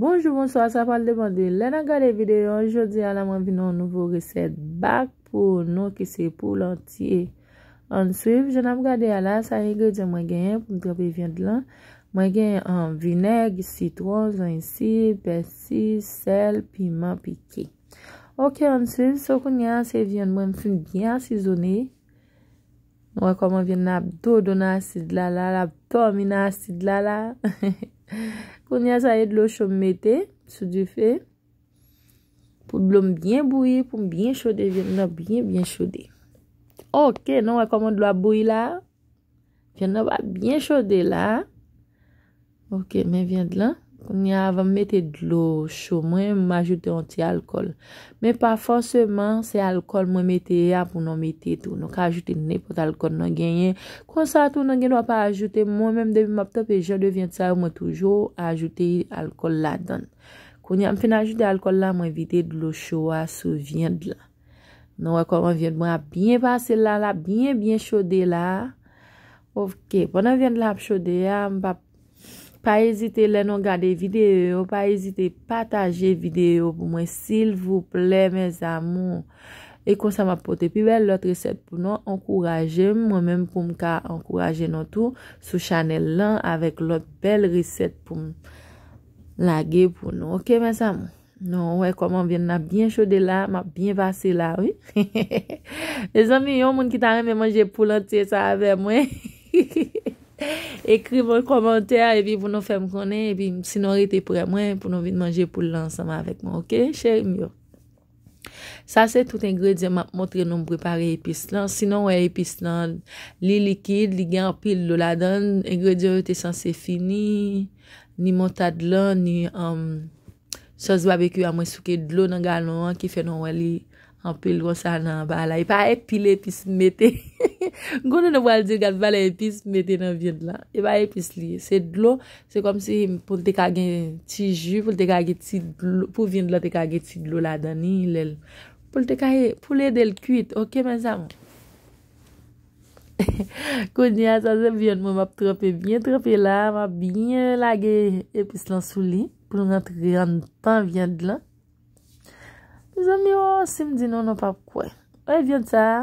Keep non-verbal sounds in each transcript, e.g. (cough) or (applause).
Bonjour, bonsoir, sa pa l depande, lè nan gade videyo, anjou di ala mwen vin nou nouvo resept bak pou nou ki se pou lantye. An suif, jen ap gade ala, sa rigè di an mwen gen, pou mwen drape vin dlan, mwen gen an vineg, sitwaz, ansi, persi, sel, pima, piki. Ok, an suif, sokoun ya, se vin mwen fin gyan sizoney. Nou wè koman vyen nan ap do do nan asid la la la, ap to mi nan asid la la. (laughs) Koun ya sa yè dlo chou mwete, sou di fe. Pou dlo mbyen bouye, pou mbyen chode, vyen nan bbyen bbyen chode. Ok, nou wè koman dlo ap bouye la. Vyen nan wap bbyen chode la. Ok, men vyen dlan. konye avan mette dlo chou, mwen ajoute anti-alkol. Men pa fonseman, se alkol mwen mette ya, pou non mette tou, nou ka ajoute ne pot alkol nan genye. Kon sa tou nan genye, nou ap ajoute, mwen menm devin map tap, e jè devin sa ou mwen toujou ajoute alkol la dan. Konye am fin ajoute alkol la, mwen evite dlo chou a sou vyen dla. Nou akon mwen vyen dla, mwen ap byen pase la la, byen byen chode la. Ok, pou nan vyen dla ap chode ya, mwen pa panye, pa ezite lè nou gade videyo, pa ezite pataje videyo pou mwen, sil voup lè, mè zamon. E kon sa m apote, pi bè lòt resept pou nou, ankouraje m, mwen mèm pou m ka ankouraje nou tou, sou chanel lan, avèk lòt bel resept pou m lage pou nou. Ok mè zamon? Nou, wè, koman vèn na, byen chode la, m ap byen vase la, wè. Desan mi yon moun ki tarè mè manje pou lantye sa avè mwen. Hi, hi, hi. ekri mwen komentèr epi pou nou fèm konè epi sinon rete pre mwen pou nou vide manje pou lansama apèk mwen, ok, chèm yo sa se tout engredye mwen tre nou mprepare epis lan sinon wè epis (laughs) lan li likid, li gen apil lola dan engredye rete san se fini ni monta dlan ni sos wabeku amwen souke dlo nangal nou an ki fè nou wè li apil rosa nan bala epa epil epis metè Gounen nou wale di gade valen epis meten nan viand la E ba epis li Se dlo se kom si pou te kage ti ju Pou viand la te kage ti dlo la dani Pou le del kuit Ok men sa moun (laughs) Kounen sa se viand moun Mab tropi bien Tropi la mab bien Lage epis lan sou li Pou nou nantre an tan viand la Pou zan mi ou oh, si mdi nou Non pa pou kwe Oye viand sa a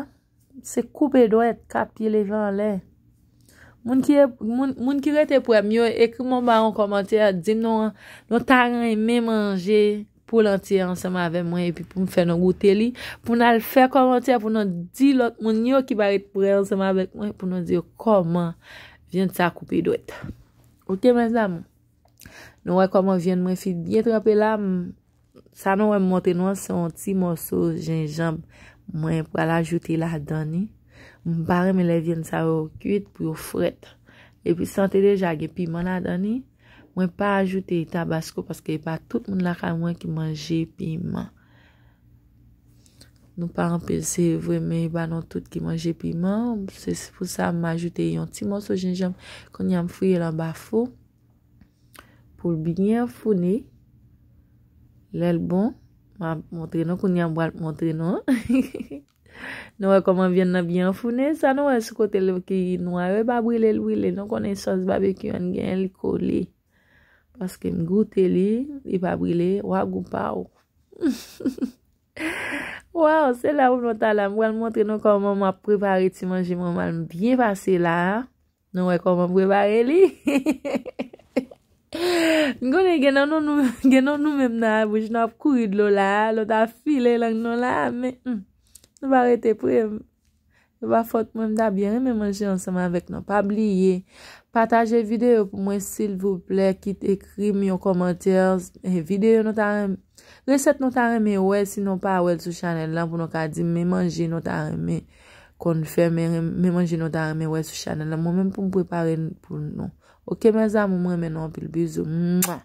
Se koupe dwet, kapye levan le. E, moun ki rete prem, yo ekri moun ba yon komantya, di nou taran yon men manje pou lantye ansama ave mwen, epi pou mwen fè nou gote li, pou nou al fè komantya, pou nou di lot, moun yo ki baret prem ansama ave mwen, pou nou di yo koman vyen sa koupe dwet. Ote mwen zam, nou wè koman vyen mwen fi bie trape lam mwen. Sa nou wè mwote nou an son ti mwoso jenjamb mwen pou al ajoute la dani. Mw barè mwen lè vyen sa ou kuit pou ou fret. E pi sante de jage piman la dani. Mwen pa ajoute tabasko paske y e pa tout moun la kwa mwen ki manje piman. Nou paran pe se vwè men banon tout ki manje piman. Se pou sa mwa ajoute yon ti mwoso jenjamb kon yon fwye la bafo. Pou l biyen fwone. Lèl bon, mwa montre nou koun yon boal montre nou. (laughs) Nou wè koman vyen nan byen founen. Sa nou wè sou kote lou ki yi noy, wè pa brilè lwilè. Nou konen sos barbecue yon gen liko li. Paske m goutè li, wè pa brilè, wè goupa ou. (laughs) Waw, se la ou m notal la m boal montre nou koman m ap prepare ti manje mouman. M byen pase la, nou wè koman prepare li. (laughs) Gwene genon nou (laughs) menm nan, wèj nou ap kouri dlo la, lò ta file lang nou la, men, hmm, nou pa rete preme. Nou pa fote menm da bi, reme manje ansama vek nou. Pa bliye, pataje videyo pou mwen sil vouple, kit ekri myon komantye, videyo nou ta reme. Reset nou ta reme wèl, sinon pa wèl sou chanel lan pou nou ka di, memanje nou ta reme. kon fè mè mè mè jenou da remè wè sou chanel la mò mè m pou mpwè pare pou nou. Ok mè za mò mè mè nou apil bizou.